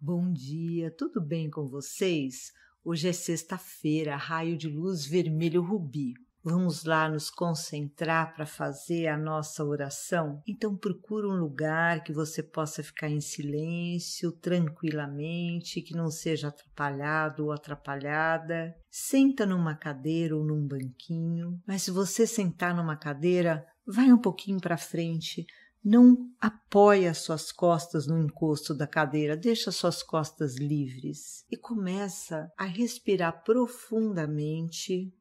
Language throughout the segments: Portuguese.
Bom dia, tudo bem com vocês? Hoje é sexta-feira, raio de luz vermelho rubi. Vamos lá nos concentrar para fazer a nossa oração? Então procura um lugar que você possa ficar em silêncio, tranquilamente, que não seja atrapalhado ou atrapalhada. Senta numa cadeira ou num banquinho, mas se você sentar numa cadeira, vai um pouquinho para frente não apoia suas costas no encosto da cadeira, deixa suas costas livres e começa a respirar profundamente,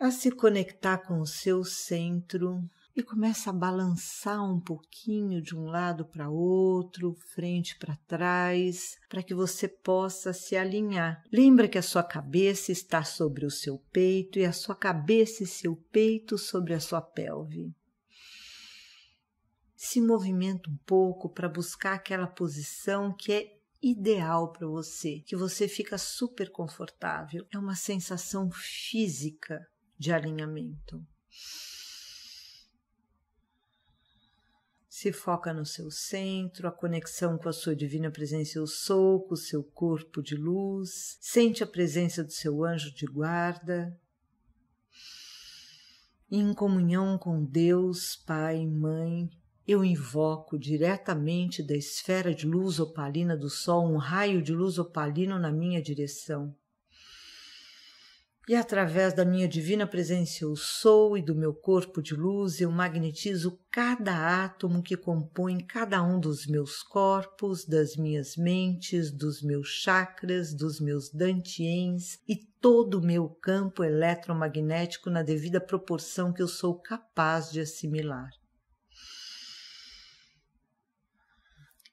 a se conectar com o seu centro e começa a balançar um pouquinho de um lado para outro, frente para trás, para que você possa se alinhar. Lembra que a sua cabeça está sobre o seu peito e a sua cabeça e seu peito sobre a sua pelve se movimenta um pouco para buscar aquela posição que é ideal para você, que você fica super confortável. É uma sensação física de alinhamento. Se foca no seu centro, a conexão com a sua divina presença eu sou, com o seu corpo de luz. Sente a presença do seu anjo de guarda. Em comunhão com Deus, Pai, Mãe eu invoco diretamente da esfera de luz opalina do Sol um raio de luz opalino na minha direção. E através da minha divina presença eu sou e do meu corpo de luz eu magnetizo cada átomo que compõe cada um dos meus corpos, das minhas mentes, dos meus chakras, dos meus dantiens e todo o meu campo eletromagnético na devida proporção que eu sou capaz de assimilar.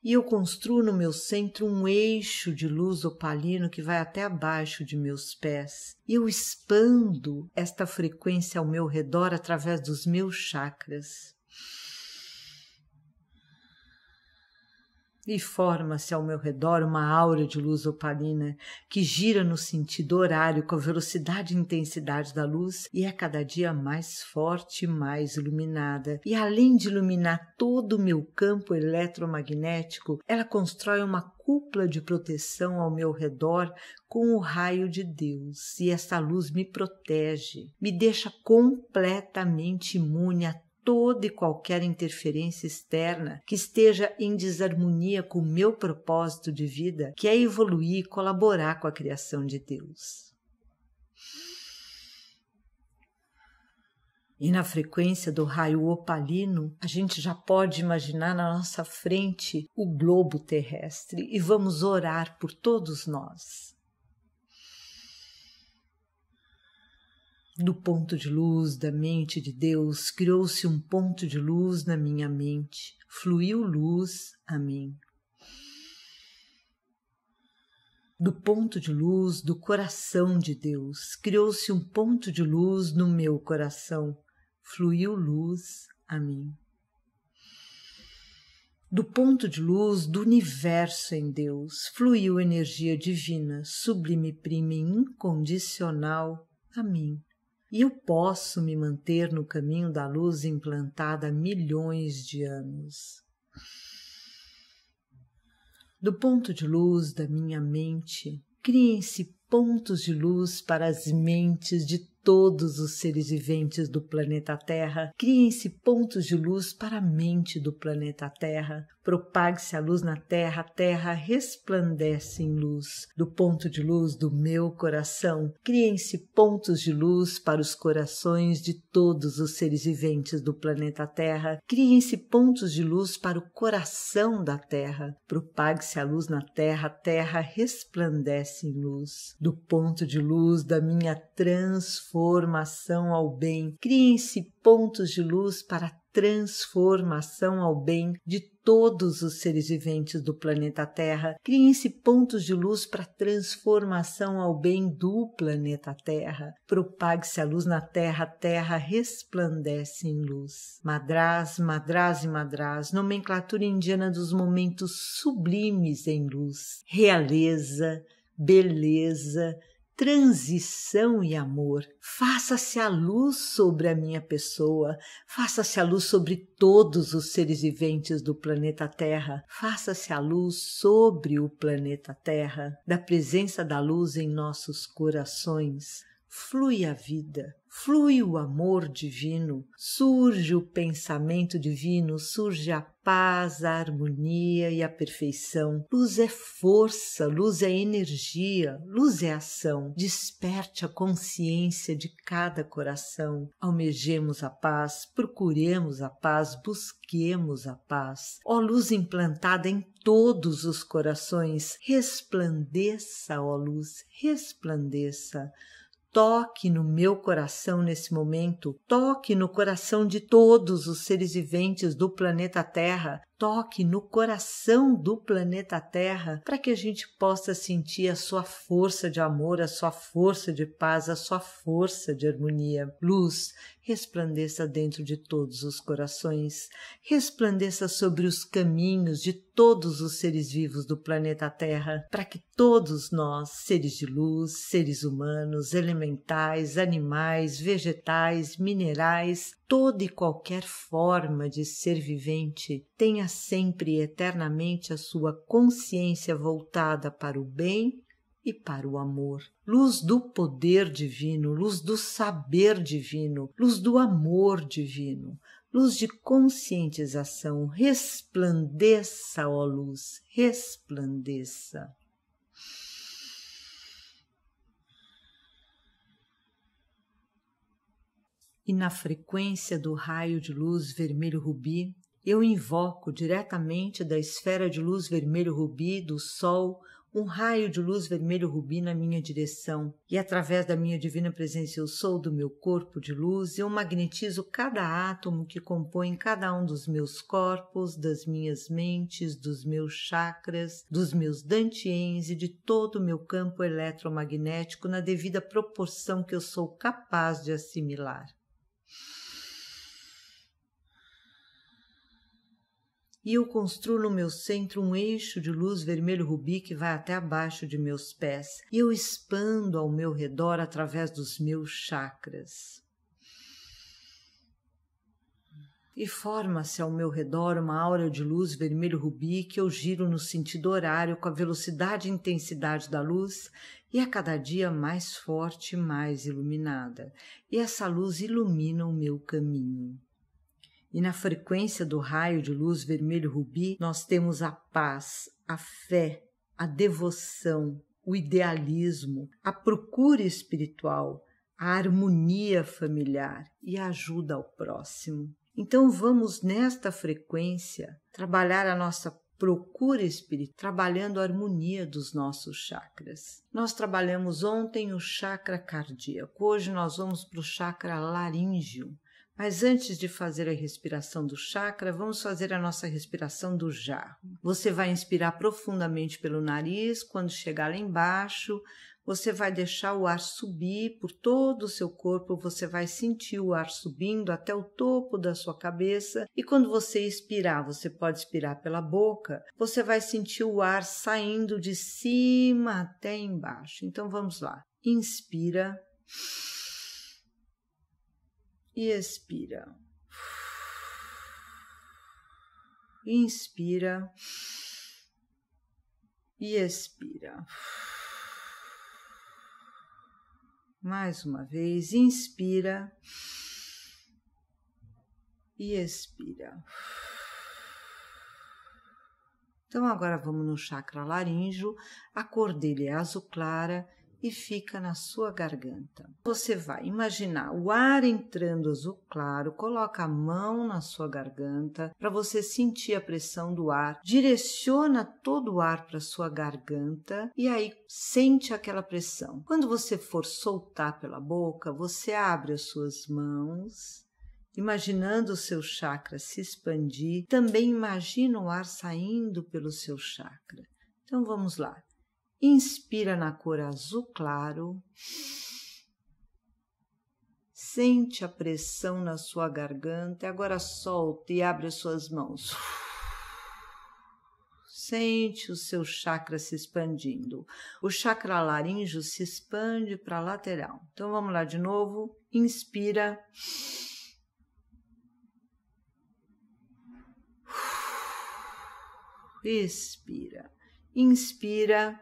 e eu construo no meu centro um eixo de luz opalino que vai até abaixo de meus pés. Eu expando esta frequência ao meu redor através dos meus chakras. e forma-se ao meu redor uma aura de luz opalina que gira no sentido horário com a velocidade e intensidade da luz e é cada dia mais forte e mais iluminada. E além de iluminar todo o meu campo eletromagnético, ela constrói uma cúpula de proteção ao meu redor com o raio de Deus, e essa luz me protege, me deixa completamente imune a toda e qualquer interferência externa que esteja em desarmonia com o meu propósito de vida, que é evoluir e colaborar com a criação de Deus. E na frequência do raio opalino, a gente já pode imaginar na nossa frente o globo terrestre e vamos orar por todos nós. Do ponto de luz da mente de Deus, criou-se um ponto de luz na minha mente, fluiu luz a mim. Do ponto de luz do coração de Deus, criou-se um ponto de luz no meu coração, fluiu luz a mim. Do ponto de luz do universo em Deus, fluiu energia divina, sublime, prima e incondicional a mim e eu posso me manter no caminho da luz implantada há milhões de anos. Do ponto de luz da minha mente, criem-se pontos de luz para as mentes de todos os seres viventes do planeta Terra, criem-se pontos de luz para a mente do planeta Terra, propague-se a luz na Terra, a Terra resplandece em luz. Do ponto de luz do meu coração, criem-se pontos de luz para os corações de todos os seres viventes do planeta Terra, criem-se pontos de luz para o coração da Terra, propague-se a luz na Terra, a Terra resplandece em luz. Do ponto de luz da minha transformação, transformação ao bem. Criem-se pontos de luz para transformação ao bem de todos os seres viventes do planeta Terra. Criem-se pontos de luz para transformação ao bem do planeta Terra. Propague-se a luz na Terra, a Terra resplandece em luz. Madras, madras e madras, nomenclatura indiana dos momentos sublimes em luz. Realeza, beleza, transição e amor. Faça-se a luz sobre a minha pessoa, faça-se a luz sobre todos os seres viventes do planeta Terra, faça-se a luz sobre o planeta Terra, da presença da luz em nossos corações flui a vida, flui o amor divino, surge o pensamento divino, surge a paz, a harmonia e a perfeição. Luz é força, luz é energia, luz é ação. Desperte a consciência de cada coração. Almejemos a paz, procuremos a paz, busquemos a paz. Ó luz implantada em todos os corações, resplandeça, ó luz, resplandeça. Toque no meu coração nesse momento, toque no coração de todos os seres viventes do planeta Terra, toque no coração do planeta Terra para que a gente possa sentir a sua força de amor, a sua força de paz, a sua força de harmonia. Luz, resplandeça dentro de todos os corações, resplandeça sobre os caminhos de todos os seres vivos do planeta Terra, para que todos nós, seres de luz, seres humanos, elementais, animais, vegetais, minerais, toda e qualquer forma de ser vivente tenha sempre e eternamente a sua consciência voltada para o bem e para o amor. Luz do poder divino, luz do saber divino, luz do amor divino, luz de conscientização, resplandeça, ó luz, resplandeça. e na frequência do raio de luz vermelho-rubi, eu invoco diretamente da esfera de luz vermelho-rubi do Sol um raio de luz vermelho-rubi na minha direção, e através da minha divina presença eu sou do meu corpo de luz, eu magnetizo cada átomo que compõe cada um dos meus corpos, das minhas mentes, dos meus chakras, dos meus dantiens e de todo o meu campo eletromagnético na devida proporção que eu sou capaz de assimilar. e eu construo no meu centro um eixo de luz vermelho-rubi que vai até abaixo de meus pés, e eu expando ao meu redor através dos meus chakras. E forma-se ao meu redor uma aura de luz vermelho-rubi que eu giro no sentido horário com a velocidade e intensidade da luz e a cada dia mais forte e mais iluminada. E essa luz ilumina o meu caminho. E na frequência do raio de luz vermelho-rubi, nós temos a paz, a fé, a devoção, o idealismo, a procura espiritual, a harmonia familiar e a ajuda ao próximo. Então vamos nesta frequência trabalhar a nossa procura espiritual, trabalhando a harmonia dos nossos chakras. Nós trabalhamos ontem o chakra cardíaco, hoje nós vamos para o chakra laríngeo, mas antes de fazer a respiração do chakra, vamos fazer a nossa respiração do jarro. Você vai inspirar profundamente pelo nariz, quando chegar lá embaixo, você vai deixar o ar subir por todo o seu corpo, você vai sentir o ar subindo até o topo da sua cabeça. E quando você expirar, você pode expirar pela boca, você vai sentir o ar saindo de cima até embaixo. Então vamos lá. Inspira e expira. Inspira e expira. Mais uma vez, inspira e expira. Então agora vamos no chakra laríngeo, a cor dele é azul clara e fica na sua garganta. Você vai imaginar o ar entrando azul claro, coloca a mão na sua garganta para você sentir a pressão do ar, direciona todo o ar para sua garganta e aí sente aquela pressão. Quando você for soltar pela boca, você abre as suas mãos imaginando o seu chakra se expandir, também imagina o ar saindo pelo seu chakra. Então vamos lá inspira na cor azul claro, sente a pressão na sua garganta, agora solta e abre as suas mãos. Sente o seu chakra se expandindo. O chakra laríngeo se expande para lateral. Então vamos lá de novo. Inspira. Expira inspira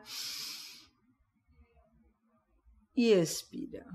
e expira.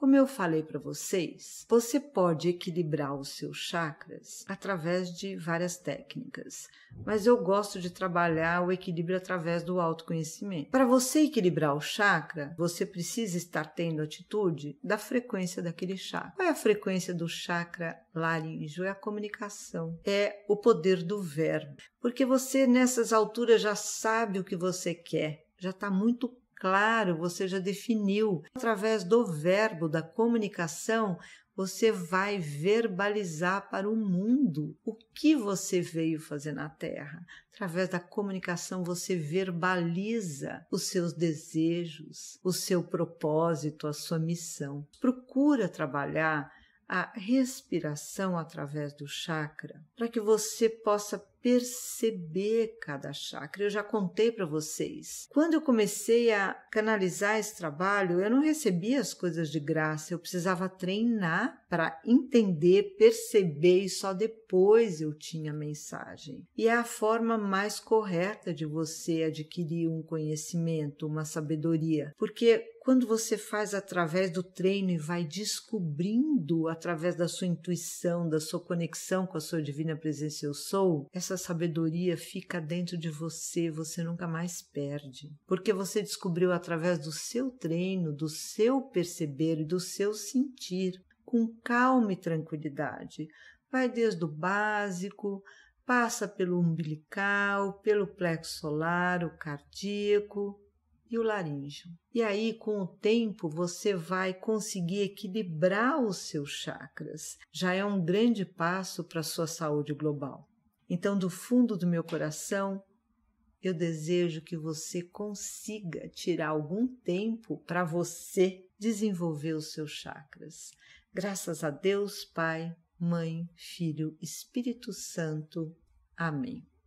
Como eu falei para vocês, você pode equilibrar os seus chakras através de várias técnicas, mas eu gosto de trabalhar o equilíbrio através do autoconhecimento. Para você equilibrar o chakra, você precisa estar tendo atitude da frequência daquele chakra. Qual é a frequência do chakra laríngeo? É a comunicação, é o poder do verbo. Porque você nessas alturas já sabe o que você quer, já está muito claro, você já definiu. Através do verbo, da comunicação, você vai verbalizar para o mundo o que você veio fazer na Terra. Através da comunicação, você verbaliza os seus desejos, o seu propósito, a sua missão. Procura trabalhar a respiração através do chakra para que você possa perceber cada chakra. Eu já contei para vocês. Quando eu comecei a canalizar esse trabalho, eu não recebia as coisas de graça, eu precisava treinar para entender, perceber e só depois eu tinha a mensagem. E é a forma mais correta de você adquirir um conhecimento, uma sabedoria, porque quando você faz através do treino e vai descobrindo através da sua intuição, da sua conexão com a sua divina presença eu sou, essa sabedoria fica dentro de você, você nunca mais perde. Porque você descobriu através do seu treino, do seu perceber e do seu sentir, com calma e tranquilidade. Vai desde o básico, passa pelo umbilical, pelo plexo solar, o cardíaco, e o laríngeo. E aí, com o tempo, você vai conseguir equilibrar os seus chakras. Já é um grande passo para a sua saúde global. Então, do fundo do meu coração, eu desejo que você consiga tirar algum tempo para você desenvolver os seus chakras. Graças a Deus, Pai, Mãe, Filho, Espírito Santo. Amém.